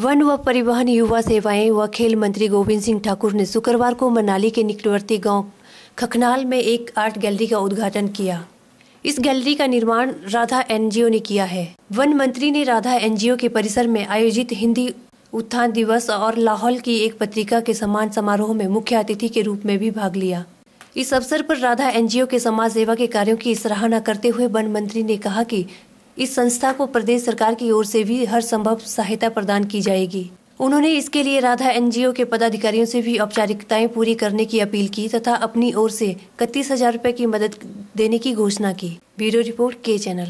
one व परिवहन युवा सेवाएं व खेल मंत्री गोविंद सिंह ठाकुर ने शुक्रवार को मनाली के निकटवर्ती गांव खखनाल में एक आर्ट गैलरी का उद्घाटन किया इस गैलरी का निर्माण राधा एनजीओ ने किया है वन मंत्री ने राधा एनजीओ के परिसर में आयोजित हिंदी उत्थान दिवस और लाहौल की एक पत्रिका के सम्मान समारोह में मुख्य अतिथि के रूप में भी भाग लिया इस अवसर पर राधा एनजीओ के समाज सेवा के कार्यों की सराहना करते हुए वन मंत्री ने कहा कि इस संस्था को प्रदेश सरकार की ओर से भी हर संभव सहायता प्रदान की जाएगी उन्होंने इसके लिए राधा एनजीओ के पदाधिकारियों से भी औपचारिकताएं पूरी करने की अपील की तथा अपनी ओर से इकतीस हजार रूपए की मदद देने की घोषणा की ब्यूरो रिपोर्ट के चैनल